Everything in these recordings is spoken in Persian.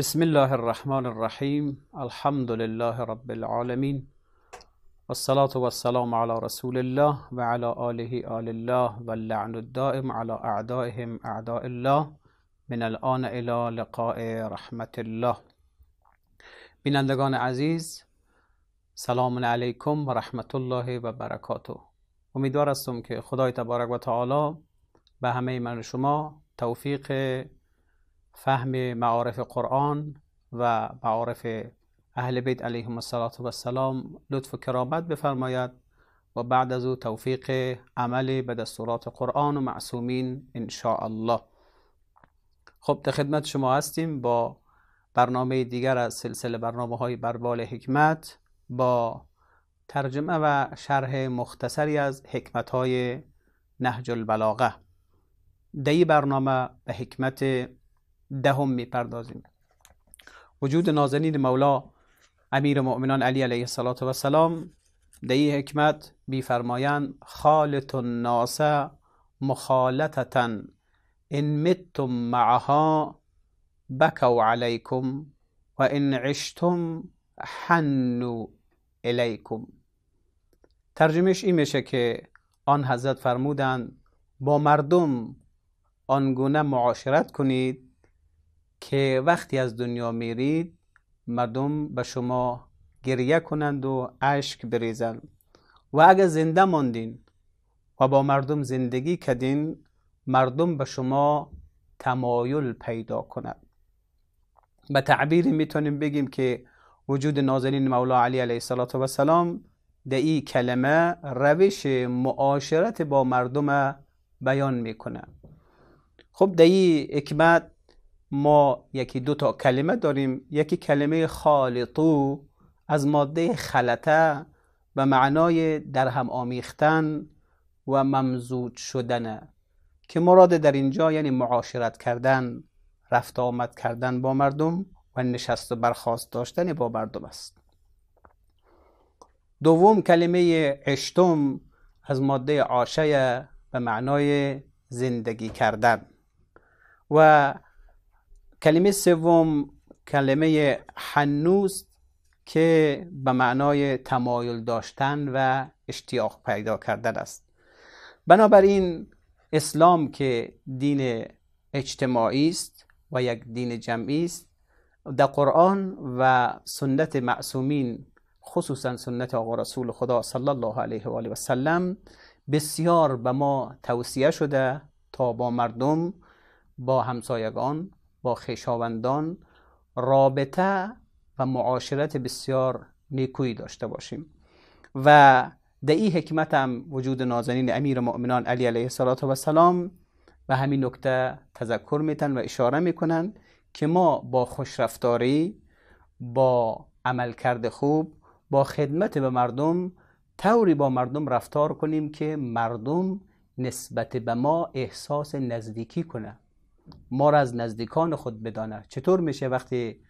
بسم الله الرحمن الرحیم الحمد لله رب العالمین والصلاة والسلام على رسول الله وعلى آله آل الله واللعن الدائم على اعدائهم اعداء الله من الان الى لقاء رحمت الله بینندگان عزیز سلام علیکم و رحمت الله و برکاته امیدوار هستم که خدای تبارک و تعالی به همه من شما توفیق فهم معارف قرآن و معارف اهل بیت علیهم السلام لطف و کرامت بفرماید و بعد از او توفیق عمل به دستورات قرآن و معصومین ان الله خب در خدمت شما هستیم با برنامه دیگر از سلسله برنامه های بربال حکمت با ترجمه و شرح مختصری از حکمت های نهج البلاغه دی برنامه به حکمت دهم میپردازیم وجود نازنین مولا امیر مؤمنان علی علیه السلام سلام حکمت بیفرمایند خالت الناس مخالطتا ان متم معها بکوا علیکم و ان عشتم حنو الیکم ترجمهش این میشه که آن حضرت فرمودند با مردم آنگونه معاشرت کنید که وقتی از دنیا میرید مردم به شما گریه کنند و اشک بریزند و اگر زنده ماندین و با مردم زندگی کردین مردم به شما تمایل پیدا کند به تعبیر میتونیم بگیم که وجود نازنین مولا علی علیه السلام و سلام در این کلمه روش معاشرت با مردم بیان میکنه خب در این حکمت ما یکی دو تا کلمه داریم یکی کلمه خالطو از ماده خلطه به معنای در هم آمیختن و ممزود شدن که مراد در اینجا یعنی معاشرت کردن رفت آمد کردن با مردم و نشست و برخواست داشتن با مردم است دوم کلمه اشتم از ماده عاشه به معنای زندگی کردن و کلمه سوم کلمه هنوز که به معنای تمایل داشتن و اشتیاق پیدا کردن است بنابراین اسلام که دین اجتماعی است و یک دین جمعی است در قرآن و سنت معصومین خصوصا سنت آقا رسول خدا صلی الله علیه و آله و سلم بسیار به ما توصیه شده تا با مردم با همسایگان با خیشاوندان رابطه و معاشرت بسیار نیکویی داشته باشیم و در این حکمت هم وجود نازنین امیر مؤمنان علی علیه السلام و سلام و همین نکته تذکر میتن و اشاره میکنن که ما با خوشرفتاری با عملکرد خوب با خدمت به مردم طوری با مردم رفتار کنیم که مردم نسبت به ما احساس نزدیکی کنه ما را از نزدیکان خود بدانه چطور میشه وقتی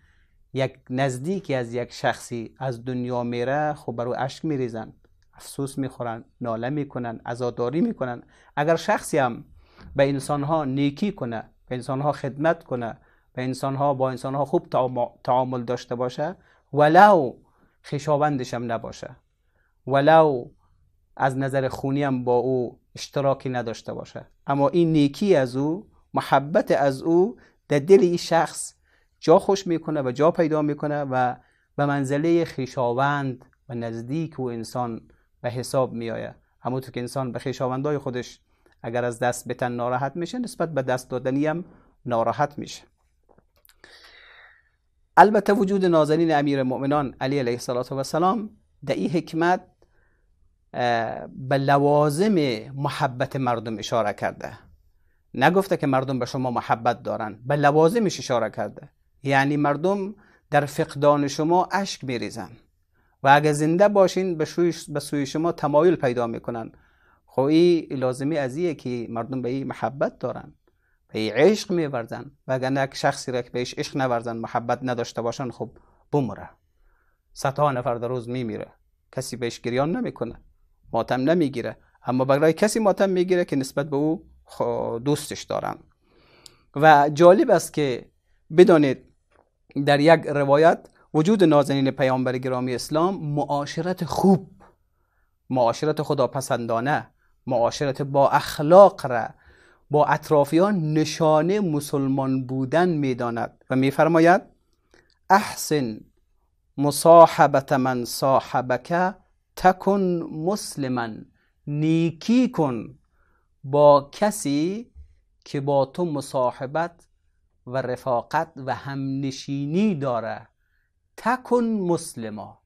یک نزدیکی از یک شخصی از دنیا میره خب برو اشک میریزن افسوس میخورن ناله میکنن عزاداری میکنن اگر شخصی هم به انسانها نیکی کنه به انسانها خدمت کنه به انسانها با انسانها خوب تعامل داشته باشه ولو خشاوندش هم نباشه ولو از نظر خونی هم با او اشتراکی نداشته باشه اما این نیکی از او محبت از او در دل این شخص جا خوش میکنه و جا پیدا میکنه و به منزله خیشاوند و نزدیک و انسان به حساب میآید همونطور که انسان به خیشاوندهای خودش اگر از دست بتن ناراحت میشه نسبت به دست دادنی هم ناراحت میشه البته وجود نازنین امیر مؤمنان علی علیه السلام در این حکمت به لوازم محبت مردم اشاره کرده نگفته که مردم به شما محبت دارن به لوازمش اشاره کرده یعنی مردم در فقدان شما اشک میریزن و اگه زنده باشین به, به سوی شما تمایل پیدا میکنن خب این لازمی ازیه که مردم به این محبت دارن به این عشق میوردن و اگر نک شخصی را که بهش عشق نوردن محبت نداشته باشن خب بمره ستا نفر در روز میمیره کسی بهش گریان نمیکنه ماتم نمیگیره اما برای کسی ماتم میگیره که نسبت به او خب، دوستش دارن و جالب است که بدانید در یک روایت وجود نازنین پیامبر گرامی اسلام معاشرت خوب معاشرت خداپسندانه معاشرت با اخلاق را با اطرافیان نشانه مسلمان بودن میداند و میفرماید احسن مصاحبت من صاحبک تکن مسلما نیکی کن با کسی که با تو مصاحبت و رفاقت و همنشینی داره تکن مسلما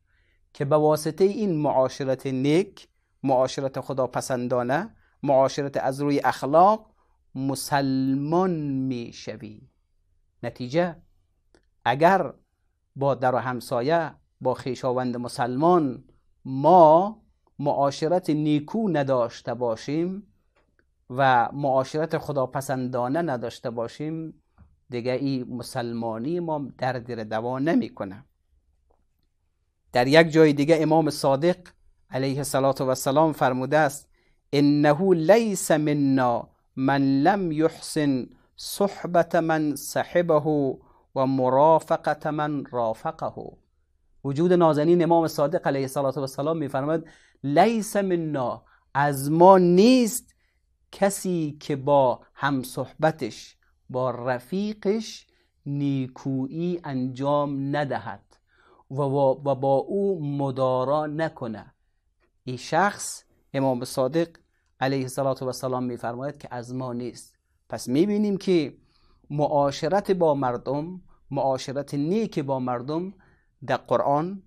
که به واسطه این معاشرت نیک معاشرت خدا پسندانه معاشرت از روی اخلاق مسلمان می شوی نتیجه اگر با در و همسایه با خیشاوند مسلمان ما معاشرت نیکو نداشته باشیم و معاشرت پسندانه نداشته باشیم دیگه ای مسلمانی ما در دیر دوا نمیکنه در یک جای دیگه امام صادق علیه صلات و سلام فرموده است انه لیس منا من لم یحسن صحبت من صحبه و مرافقت من رافقه وجود نازنین امام صادق علیه صلات و سلام میفرماد لیس منا از ما نیست کسی که با همصحبتش با رفیقش نیکویی انجام ندهد و با او مدارا نکنه این شخص امام صادق علیه السلام میفرماید که از ما نیست پس بینیم که معاشرت با مردم معاشرت نیک با مردم در قرآن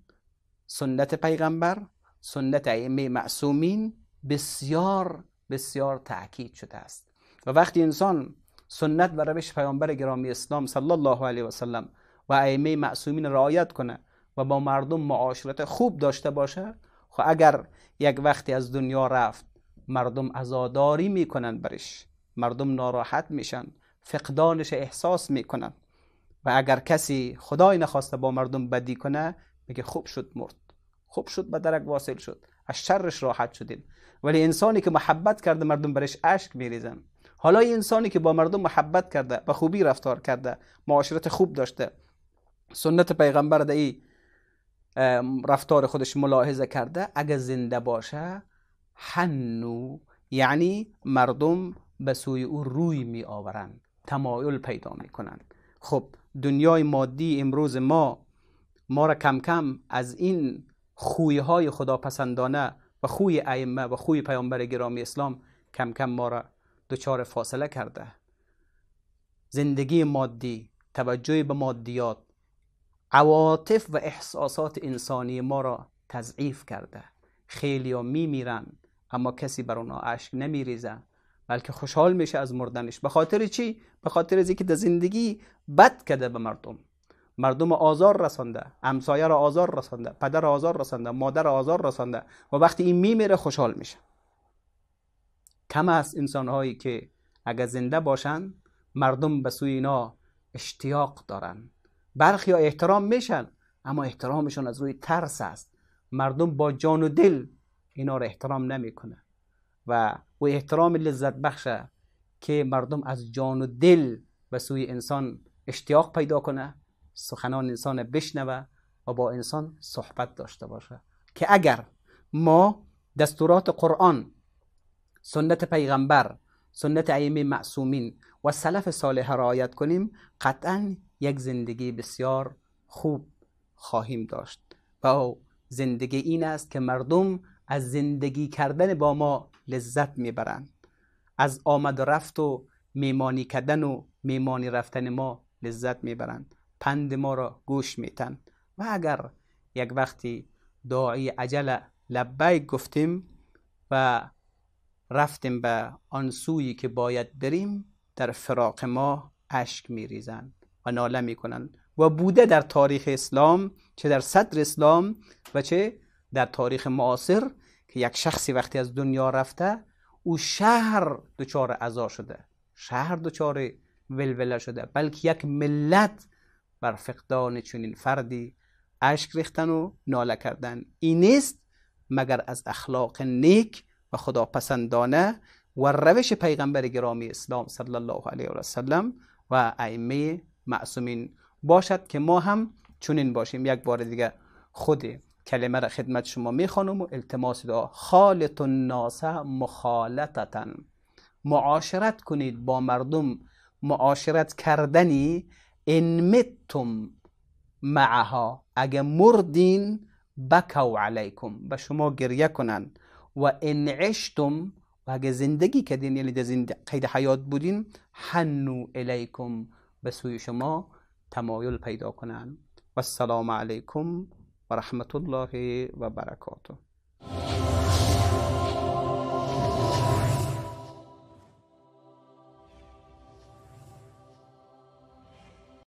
سنت پیغمبر سنت ائمه معصومین بسیار بسیار تاکید شده است و وقتی انسان سنت و روش پیامبر گرامی اسلام صلی الله علیه و سلم و ائمه معصومین رعایت کنه و با مردم معاشرت خوب داشته باشه خب اگر یک وقتی از دنیا رفت مردم عزاداری میکنن برش مردم ناراحت میشن فقدانش احساس میکنن و اگر کسی خدای نخواسته با مردم بدی کنه میگه خوب شد مرد خوب شد به درک واصل شد از شرش راحت شدیم ولی انسانی که محبت کرده مردم برش اشک میریزن حالا این انسانی که با مردم محبت کرده به خوبی رفتار کرده معاشرت خوب داشته سنت پیغمبر دهی رفتار خودش ملاحظه کرده اگه زنده باشه حنو یعنی مردم به سوی او روی می آورند تمایل پیدا می کنند خب دنیای مادی امروز ما ما را کم کم از این خوی های خداپسندانه و خوی ائمه و خوی پیامبر گرامی اسلام کم کم ما را دچار فاصله کرده زندگی مادی توجه به مادیات عواطف و احساسات انسانی ما را تضعیف کرده خیلی ها می اما کسی بر اونها اشک نمی ریزه بلکه خوشحال میشه از مردنش به خاطر چی؟ به خاطر از اینکه در زندگی بد کده به مردم مردم آزار رسانده امسایه را آزار رسانده پدر آزار رسانده مادر آزار رسانده و وقتی این میمیره خوشحال میشه کم از انسان هایی که اگر زنده باشن مردم به سوی اینا اشتیاق دارن برخی ها احترام میشن اما احترامشون از روی ترس است مردم با جان و دل اینا را احترام نمیکنه و او احترام لذت بخشه که مردم از جان و دل به سوی انسان اشتیاق پیدا کنه سخنان انسان بشنوه و با انسان صحبت داشته باشه که اگر ما دستورات قرآن سنت پیغمبر سنت ائمه معصومین و سلف صالح رعایت کنیم قطعا یک زندگی بسیار خوب خواهیم داشت و زندگی این است که مردم از زندگی کردن با ما لذت میبرند از آمد و رفت و میمانی کردن و میمانی رفتن ما لذت میبرند پند ما را گوش میتن و اگر یک وقتی داعی عجل لبیک گفتیم و رفتیم به آن سویی که باید بریم در فراق ما اشک میریزن و ناله میکنن و بوده در تاریخ اسلام چه در صدر اسلام و چه در تاریخ معاصر که یک شخصی وقتی از دنیا رفته او شهر دچار عزا شده شهر دچار ولوله شده بلکه یک ملت بر فقدان چنین فردی اشک ریختن و ناله کردن این نیست مگر از اخلاق نیک و خداپسندانه و روش پیغمبر گرامی اسلام صلی الله علیه و سلم و ائمه معصومین باشد که ما هم چنین باشیم یک بار دیگه خود کلمه را خدمت شما میخوانم و التماس دعا خالط الناس مخالطتا معاشرت کنید با مردم معاشرت کردنی انمتم معها اگه مردین بکو علیکم به شما گریه کنن و انعشتم و اگه زندگی کردین یعنی در قید حیات بودین حنو الیکم به سوی شما تمایل پیدا کنن و السلام علیکم و رحمت الله و برکاته